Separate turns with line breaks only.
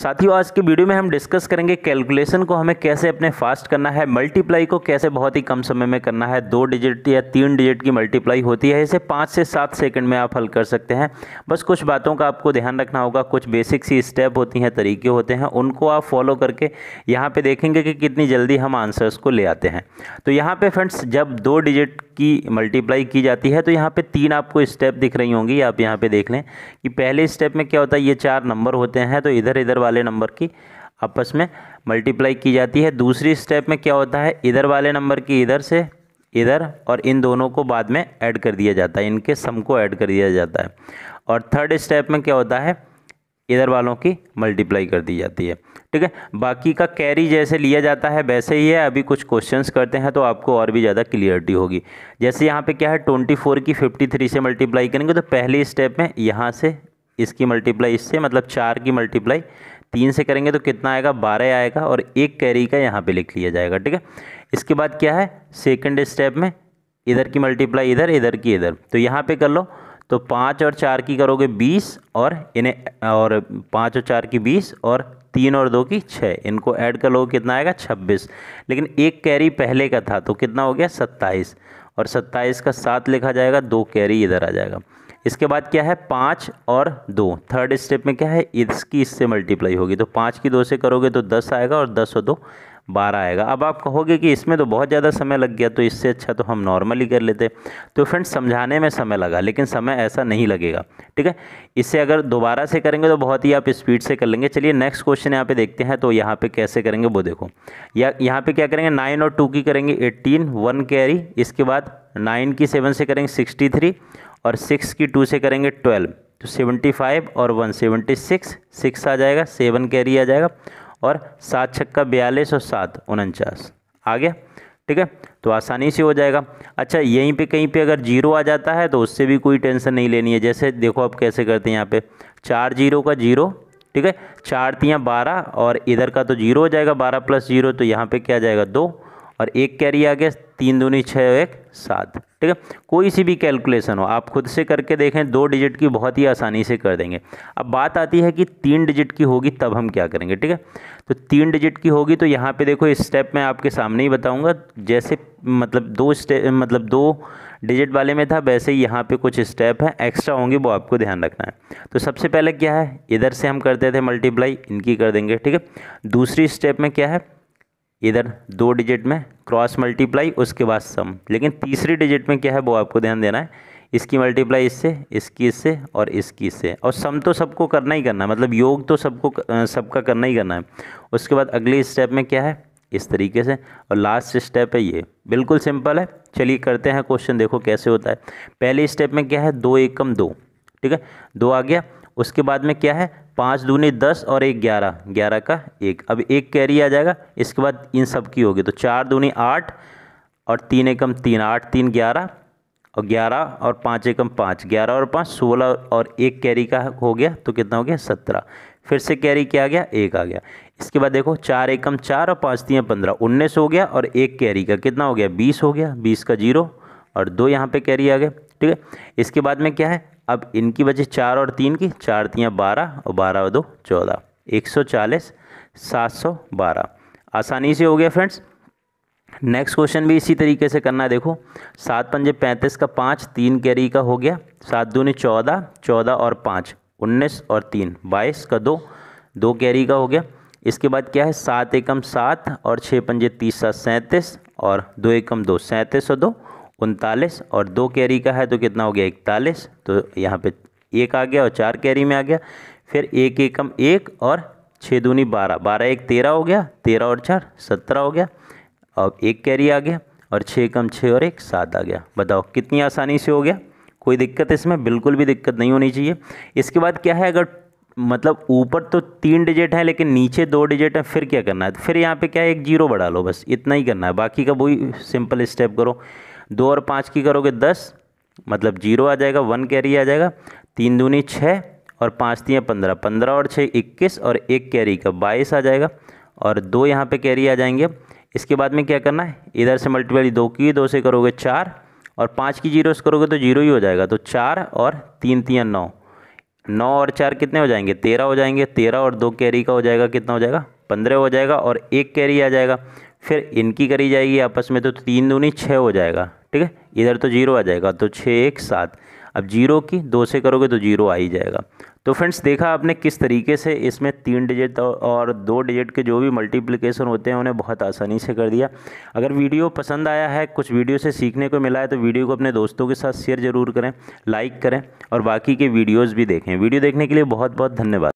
साथियों आज की वीडियो में हम डिस्कस करेंगे कैलकुलेशन को हमें कैसे अपने फास्ट करना है मल्टीप्लाई को कैसे बहुत ही कम समय में करना है दो डिजिट या तीन डिजिट की मल्टीप्लाई होती है इसे पाँच से सात सेकंड में आप हल कर सकते हैं बस कुछ बातों का आपको ध्यान रखना होगा कुछ बेसिक सी स्टेप होती हैं तरीके होते हैं उनको आप फॉलो करके यहाँ पर देखेंगे कि कितनी जल्दी हम आंसर्स को ले आते हैं तो यहाँ पर फ्रेंड्स जब दो डिजिट की मल्टीप्लाई की जाती है तो यहाँ पर तीन आपको स्टेप दिख रही होंगी आप यहाँ पर देख लें कि पहले स्टेप में क्या होता है ये चार नंबर होते हैं तो इधर इधर वाले नंबर की आपस में मल्टीप्लाई की जाती है दूसरी स्टेप में क्या होता है इधर वाले नंबर की इधर से इधर और इन दोनों को बाद में ऐड कर दिया जाता है इनके सम को ऐड कर दिया जाता है और थर्ड स्टेप में क्या होता है इधर वालों की मल्टीप्लाई कर दी जाती है ठीक है बाकी का कैरी जैसे लिया जाता है वैसे ही है अभी कुछ क्वेश्चंस करते हैं तो आपको और भी ज़्यादा क्लियरिटी होगी जैसे यहाँ पे क्या है 24 की 53 से मल्टीप्लाई करेंगे तो पहले स्टेप में यहाँ से इसकी मल्टीप्लाई इससे मतलब चार की मल्टीप्लाई तीन से करेंगे तो कितना आएगा बारह आएगा और एक कैरी का यहाँ पे लिख लिया जाएगा ठीक है इसके बाद क्या है सेकंड स्टेप में इधर की मल्टीप्लाई इधर इधर की इधर तो यहाँ पे कर लो तो पाँच और चार की करोगे बीस और इन्हें और पाँच और चार की बीस और तीन और दो की छः इनको ऐड कर लोगे कितना आएगा छब्बीस लेकिन एक कैरी पहले का था तो कितना हो गया सत्ताईस और सत्ताईस का सात लिखा जाएगा दो कैरी इधर आ जाएगा इसके बाद क्या है पाँच और दो थर्ड स्टेप में क्या है इसकी इससे मल्टीप्लाई होगी तो पाँच की दो से करोगे तो दस आएगा और दस और दो बारह आएगा अब आप कहोगे कि इसमें तो बहुत ज़्यादा समय लग गया तो इससे अच्छा तो हम नॉर्मली कर लेते तो फ्रेंड्स समझाने में समय लगा लेकिन समय ऐसा नहीं लगेगा ठीक है इससे अगर दोबारा से करेंगे तो बहुत ही आप स्पीड से कर लेंगे चलिए नेक्स्ट क्वेश्चन यहाँ पे देखते हैं तो यहाँ पे कैसे करेंगे वो देखो या यहाँ पर क्या करेंगे नाइन और टू की करेंगे एट्टीन वन कैरी इसके बाद नाइन की सेवन से करेंगे सिक्सटी थ्री और सिक्स की टू से करेंगे ट्वेल्व तो सेवेंटी फाइव और वन सेवेंटी सिक्स सिक्स आ जाएगा सेवन कैरी आ जाएगा और सात छक्का बयालीस और सात उनचास आ गया ठीक है तो आसानी से हो जाएगा अच्छा यहीं पे कहीं पे अगर जीरो आ जाता है तो उससे भी कोई टेंशन नहीं लेनी है जैसे देखो आप कैसे करते हैं यहाँ पे चार जीरो का जीरो ठीक है चार तियाँ बारह और इधर का तो जीरो हो जाएगा बारह प्लस जीरो तो यहाँ पे क्या जाएगा दो और एक कैरी आ गया तीन दूनी छः एक सात ठीक है कोई सी भी कैलकुलेशन हो आप खुद से करके देखें दो डिजिट की बहुत ही आसानी से कर देंगे अब बात आती है कि तीन डिजिट की होगी तब हम क्या करेंगे ठीक है तो तीन डिजिट की होगी तो यहाँ पे देखो इस स्टेप मैं आपके सामने ही बताऊँगा जैसे मतलब दो स्टेप मतलब दो डिजिट वाले में था वैसे ही यहाँ पे कुछ स्टेप हैं एक्स्ट्रा होंगे वो आपको ध्यान रखना है तो सबसे पहले क्या है इधर से हम करते थे मल्टीप्लाई इनकी कर देंगे ठीक है दूसरी स्टेप में क्या है इधर दो डिजिट में क्रॉस मल्टीप्लाई उसके बाद सम लेकिन तीसरी डिजिट में क्या है वो आपको ध्यान देना है इसकी मल्टीप्लाई इससे इसकी इससे और इसकी इससे और सम तो सबको करना ही करना है मतलब योग तो सबको सबका करना ही करना है उसके बाद अगले स्टेप में क्या है इस तरीके से और लास्ट स्टेप है ये बिल्कुल सिंपल है चलिए करते हैं क्वेश्चन देखो कैसे होता है पहले स्टेप में क्या है दो एकम दो ठीक है दो आ गया उसके बाद में क्या है पाँच दूनी दस और एक ग्यारह ग्यारह का एक अब एक कैरी आ जाएगा इसके बाद इन सब की होगी तो चार दूनी आठ और तीन एकम तीन आठ तीन ग्यारह और ग्यारह और पाँच एकम पाँच ग्यारह और पाँच सोलह और एक कैरी का हो गया तो कितना हो गया सत्रह फिर से कैरी क्या आ गया एक आ गया इसके बाद देखो चार एकम चार और पाँच तीन पंद्रह उन्नीस हो गया और एक कैरी का कितना हो गया बीस हो गया बीस का जीरो और दो यहाँ पे कैरी आ गए ठीक है इसके बाद में क्या है अब इनकी वजह चार और तीन की चार तियाँ बारह और बारह और दो चौदह एक सौ चालीस सात सौ बारह आसानी से हो गया फ्रेंड्स नेक्स्ट क्वेश्चन भी इसी तरीके से करना देखो सात पंजे पैंतीस का पाँच तीन कैरी का हो गया सात दूनी चौदह चौदह और पाँच उन्नीस और तीन बाईस का दो दो कैरी का हो गया इसके बाद क्या है सात एकम सात और छः पंजे तीस सात सैंतीस और दो एकम दो सैंतीस और दो उनतालीस और दो कैरी का है तो कितना हो गया इकतालीस तो यहाँ पे एक आ गया और चार कैरी में आ गया फिर एक एकम एक और छः दूनी बारह बारह एक तेरह हो गया तेरह और चार सत्रह हो गया अब एक कैरी आ गया और छः कम छः और एक सात आ गया बताओ कितनी आसानी से हो गया कोई दिक्कत इसमें बिल्कुल भी दिक्कत नहीं होनी चाहिए इसके बाद क्या है अगर मतलब ऊपर तो तीन डिजिट है लेकिन नीचे दो डिजिट है फिर क्या करना है तो फिर यहाँ पे क्या है एक जीरो बढ़ा लो बस इतना ही करना है बाकी का वही सिंपल स्टेप करो दो और पाँच की करोगे दस मतलब जीरो आ जाएगा वन कैरी आ जाएगा तीन दूनी छः और पाँच तीन पंद्रह पंद्रह और छः इक्कीस और एक कैरी का बाईस आ जाएगा और दो यहाँ पे कैरी आ जाएंगे इसके बाद में क्या करना है इधर से मल्टीप्लाई दो की दो से करोगे चार और पाँच की जीरो से करोगे तो जीरो ही हो जाएगा तो चार और तीन तीन नौ नौ और चार कितने हो जाएंगे तेरह हो जाएंगे तेरह और दो कैरी का हो जाएगा कितना हो जाएगा पंद्रह हो जाएगा और एक कैरी आ जाएगा फिर इनकी करी जाएगी आपस में तो तीन दूनी छः हो जाएगा ठीक है इधर तो जीरो आ जाएगा तो छः एक सात अब जीरो की दो से करोगे तो जीरो आ ही जाएगा तो फ्रेंड्स देखा आपने किस तरीके से इसमें तीन डिजिट और दो डिजिट के जो भी मल्टीप्लिकेशन होते हैं उन्हें बहुत आसानी से कर दिया अगर वीडियो पसंद आया है कुछ वीडियो से सीखने को मिला है तो वीडियो को अपने दोस्तों के साथ शेयर ज़रूर करें लाइक करें और बाकी के वीडियोज़ भी देखें वीडियो देखने के लिए बहुत बहुत धन्यवाद